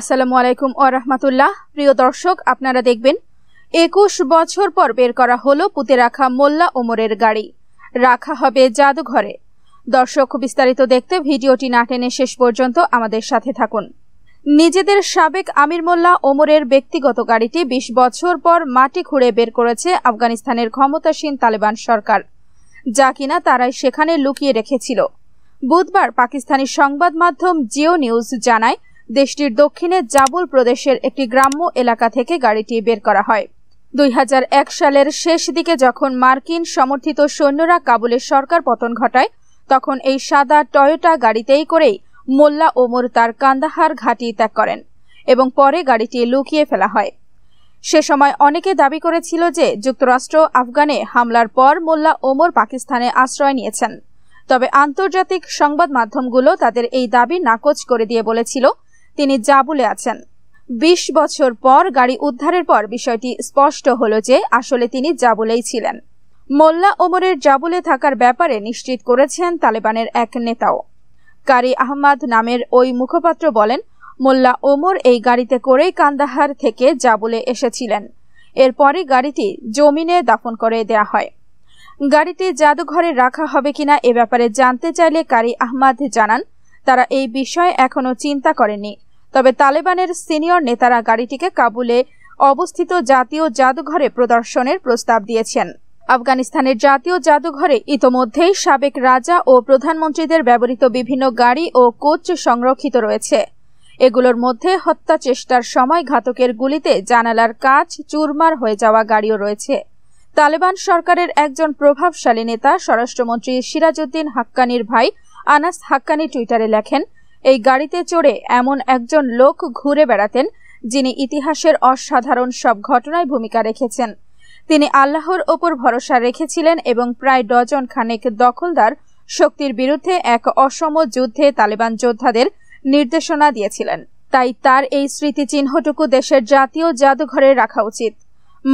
আসসালামু আলাইকুম ও রহমতুল্লাহ প্রিয় দর্শক আপনারা দেখবেন একুশ বছর পর বের করা হলো পুঁতে রাখা মোল্লা ওমরের গাড়ি রাখা হবে জাদুঘরে দর্শক বিস্তারিত দেখতে ভিডিওটি না টেনে শেষ পর্যন্ত আমাদের সাথে থাকুন নিজেদের সাবেক আমির মোল্লা ওমরের ব্যক্তিগত গাড়িটি ২০ বছর পর মাটি খুঁড়ে বের করেছে আফগানিস্তানের ক্ষমতাসীন তালেবান সরকার যা কিনা তারাই সেখানে লুকিয়ে রেখেছিল বুধবার পাকিস্তানি সংবাদ মাধ্যম জিও নিউজ জানায় দেশটির দক্ষিণে জাবুল প্রদেশের একটি গ্রাম্য এলাকা থেকে গাড়িটি বের করা হয় দুই সালের শেষ দিকে যখন মার্কিন সমর্থিত সৈন্যরা কাবুলের সরকার পতন ঘটায় তখন এই সাদা টয়োটা গাড়িতেই করেই মোল্লা ওমর তার কান্দাহার ঘাঁটি ত্যাগ করেন এবং পরে গাড়িটি লুকিয়ে ফেলা হয় সে সময় অনেকে দাবি করেছিল যে যুক্তরাষ্ট্র আফগানে হামলার পর মোল্লা ওমর পাকিস্তানে আশ্রয় নিয়েছেন তবে আন্তর্জাতিক সংবাদ মাধ্যমগুলো তাদের এই দাবি নাকচ করে দিয়ে বলেছিল তিনি যা বলে আছেন বিশ বছর পর গাড়ি উদ্ধারের পর বিষয়টি স্পষ্ট হল যে আসলে তিনি যা বলেই ছিলেন মোল্লা ওমরের জাবুলে থাকার ব্যাপারে নিশ্চিত করেছেন তালেবানের এক নেতাও কারি আহমাদ নামের ওই মুখপাত্র বলেন মোল্লা ওমর এই গাড়িতে করেই কান্দাহার থেকে জাবুলে এসেছিলেন এরপরে গাড়িটি জমিনে দাফন করে দেয়া হয় গাড়িটি জাদুঘরে রাখা হবে কিনা এ ব্যাপারে জানতে চাইলে কারি আহমাদ জানান তারা এই বিষয়ে এখনও চিন্তা করেনি তবে তালেবানের সিনিয়র নেতারা গাড়িটিকে কাবুলে অবস্থিত জাতীয় জাদুঘরে প্রদর্শনের প্রস্তাব দিয়েছেন আফগানিস্তানের জাতীয় জাদুঘরে ইতোমধ্যেই সাবেক রাজা ও প্রধানমন্ত্রীদের ব্যবহৃত বিভিন্ন গাড়ি ও কোচ সংরক্ষিত রয়েছে এগুলোর মধ্যে হত্যা চেষ্টার সময় ঘাতকের গুলিতে জানালার কাজ চুরমার হয়ে যাওয়া গাড়িও রয়েছে তালেবান সরকারের একজন প্রভাবশালী নেতা স্বরাষ্ট্রমন্ত্রী সিরাজউদ্দিন হাক্কানির ভাই আনাস হাক্কানি টুইটারে লেখেন এই গাড়িতে চড়ে এমন একজন লোক ঘুরে বেড়াতেন যিনি ইতিহাসের অসাধারণ সব ঘটনায় ভূমিকা রেখেছেন তিনি আল্লাহর ওপর ভরসা রেখেছিলেন এবং প্রায় ডজন খানেক দখলদার শক্তির বিরুদ্ধে এক অসম যুদ্ধে তালেবান যোদ্ধাদের নির্দেশনা দিয়েছিলেন তাই তার এই স্মৃতিচিহ্নটুকু দেশের জাতীয় জাদুঘরে রাখা উচিত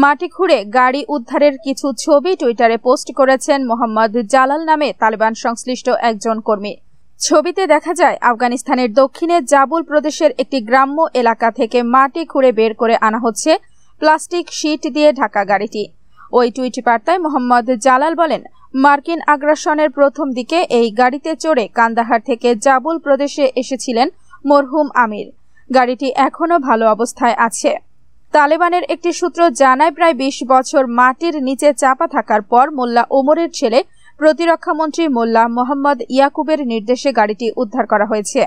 মাটি খুঁড়ে গাড়ি উদ্ধারের কিছু ছবি টুইটারে পোস্ট করেছেন মোহাম্মদ জালাল নামে তালেবান সংশ্লিষ্ট একজন কর্মী ছবিতে দেখা যায় আফগানিস্তানের দক্ষিণে জাবুল প্রদেশের একটি গ্রাম্য এলাকা থেকে মাটি খুঁড়ে বের করে আনা হচ্ছে প্লাস্টিক শিট দিয়ে ঢাকা গাড়িটি ওই টুইট বার্তায় মোহাম্মদ জালাল বলেন মার্কিন আগ্রাসনের প্রথম দিকে এই গাড়িতে চড়ে কান্দাহার থেকে জাবুল প্রদেশে এসেছিলেন মরহুম আমির গাড়িটি এখনও ভালো অবস্থায় আছে তালেবানের একটি সূত্র জানায় প্রায় বিশ বছর মাটির নিচে চাপা থাকার পর মোল্লা ওমরের ছেলে প্রতিরক্ষামন্ত্রী মোল্লা মোহাম্মদ ইয়াকুবের নির্দেশে গাড়িটি উদ্ধার করা হয়েছে